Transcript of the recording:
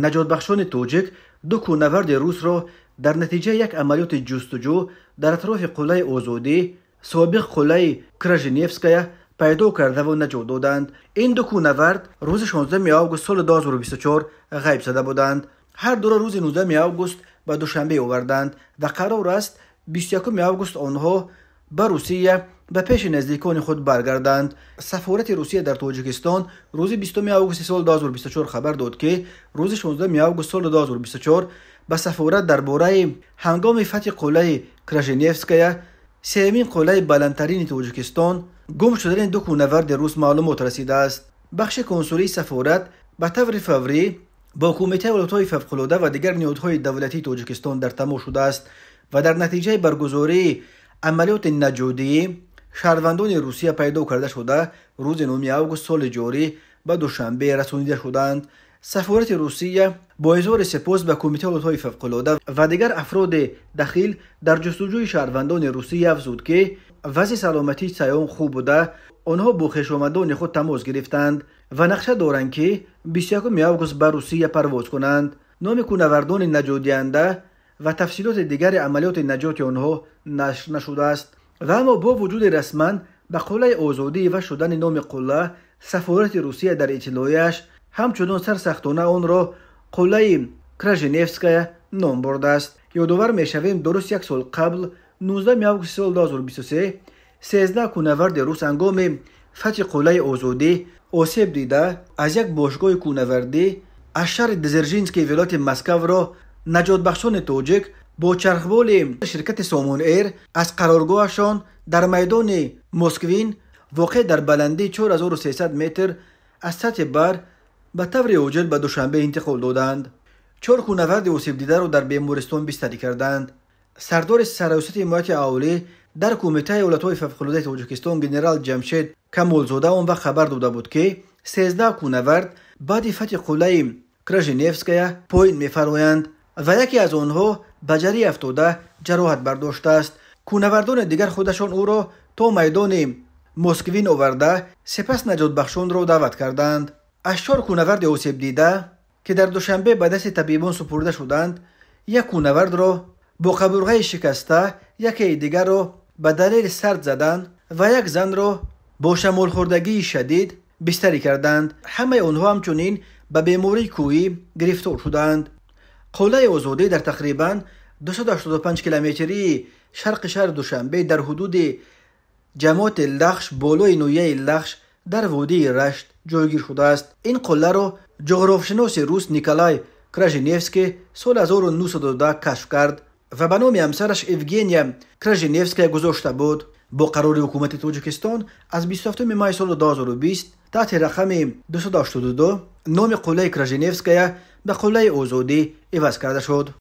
наҷотбахшони тоҷик ду кӯҳнаварди русро дар натиҷаи як амалиёти ҷустуҷӯ дар атрофи қуллаи озодӣ собиқ қуллаи кражиневская пайдо кардаву наҷот доданд ин ду кӯҳнавард рӯзи 16 август соли 2024 ғайб зада буданд ҳар дуро рӯзи 19 август ба душанбе оварданд ва қарор аст 21 август онҳо ба русия به پیش نزدیکان خود برگردند سفارت روسیه در تاجیکستان روز 20 آگوست سال 2024 خبر داد که روز 16 آگوست سال 2024 به سفارت درباره هنگام فتح قلعه کراژنیفسکایا سیمین قلعه بلندترین تاجیکستان گم شدن دو کونورد روس معلومات رسیده است بخش کنسولی سفارت به طور فوری با کمیته ولایت‌های فوق‌العاده و دیگر نهادهای دولتی تاجیکستان در تماس شده است و در نتیجه برگزاری عملیات نجودی شهروندان روسیه پیدا کرده شده روز 9 آگوست سال جاری به دوشنبه رسانیده شدند سفارت روسیه با اظهار سپاس به کمیته الوتهای و دیگر افراد دخیل در جستجوی شهروندان روسیه افزود که وضع سلامتی سیان خوب بوده آنها با خویشآمدان خود تماس گرفتند و نقشه دارند که 21 آگوست به روسیه پرواز کنند نام کونوردان نجات دهنده و تفصیلات دیگر عملیات نجات آنها نشر نشده است ва аммо бо вуҷуди расман ба қуллаи озодӣ ва шудани номи қулла сафорати русия дар иттилояш ҳамчунон сарсахтона онро қуллаи краженевская ном бурдааст ёдовар мешавем дуруст як сол қабл 19 августи соли 2023 сезда кунаварди рус ҳангоми фатҳи қуллаи озодӣ осеб дида аз як бошгоҳи кунавардӣ аз шаҳри дзержинский вилояти масковро наҷотбахшони тоҷик бо чархболи ширкати сомон эйр аз қароргоҳашон дар майдони москвин воқеъ дар баландии 4300 метр аз сатҳи бар ба таври оҷил ба душанбе интиқол доданд чорхунаварди осебдидаро дар бемористон бистарӣ карданд сардори сарраёсати ҳимояти аҳолӣ дар кумитаи ҳолатҳои фавқулодаи тоҷикистон генерал ҷамшед камолзода он вақт хабар дода буд ки 13 кунавард баъди фатҳи қуллаи кражиневская поин мефароянд ва яке аз онҳо ба ҷарӣ афтода ҷароҳат бардоштааст кӯҳнавардони дигар худашон ӯро то майдони москвин оварда сепас наҷотбахшонро даъват карданд ашчор кӯҳнаварди осебдида ки дар душанбе ба дасти табибон супурда шуданд як кӯҳнавардро бо қабурғаи шикаста якеи дигарро ба далели сард задан ва як занро бо шамолхӯрдагии шадид бистарӣ карданд ҳамаи онҳо ҳамчунин ба бемории кӯӣ гирифтор шуданд قوله وزودی در تقریبا 285 کیلومتری شرق شهر دوشنبه در حدود جماعت لخش بالای نویه لخش در وادی رشت جایگیر شده است این قله را جغرافشناس روس نیکلای کرژنیفسکی سال 1912 کشف کرد و به نام همسرش ایوگینیا کرژنیفسکی گذاشته بود با قرار حکومت تاجیکستان از 27 مای سال 2020 تحت رقم 282 نام قله کرژنیفسکی به قوله اوزودی عوض کرده شد